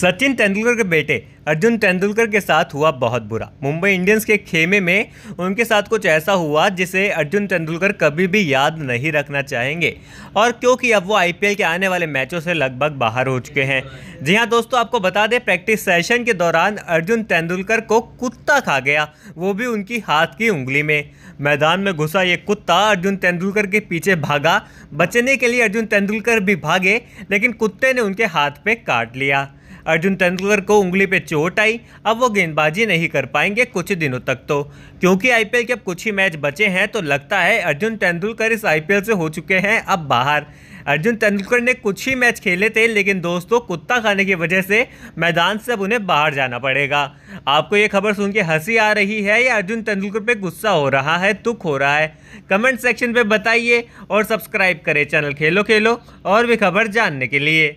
सचिन तेंदुलकर के बेटे अर्जुन तेंदुलकर के साथ हुआ बहुत बुरा मुंबई इंडियंस के खेमे में उनके साथ कुछ ऐसा हुआ जिसे अर्जुन तेंदुलकर कभी भी याद नहीं रखना चाहेंगे और क्योंकि अब वो आईपीएल के आने वाले मैचों से लगभग बाहर हो चुके हैं जी हाँ दोस्तों आपको बता दें प्रैक्टिस सेशन के दौरान अर्जुन तेंदुलकर को कुत्ता खा गया वो भी उनकी हाथ की उंगली में मैदान में घुसा ये कुत्ता अर्जुन तेंदुलकर के पीछे भागा बचने के लिए अर्जुन तेंदुलकर भी भागे लेकिन कुत्ते ने उनके हाथ पे काट लिया अर्जुन तेंदुलकर को उंगली पे चोट आई अब वो गेंदबाजी नहीं कर पाएंगे कुछ दिनों तक तो क्योंकि आईपीएल के अब कुछ ही मैच बचे हैं तो लगता है अर्जुन तेंदुलकर इस आईपीएल से हो चुके हैं अब बाहर अर्जुन तेंदुलकर ने कुछ ही मैच खेले थे लेकिन दोस्तों कुत्ता खाने की वजह से मैदान से अब उन्हें बाहर जाना पड़ेगा आपको ये खबर सुन के हंसी आ रही है या अर्जुन तेंदुलकर पे गुस्सा हो रहा है दुख हो रहा है कमेंट सेक्शन पे बताइए और सब्सक्राइब करें चैनल खेलो खेलो और भी खबर जानने के लिए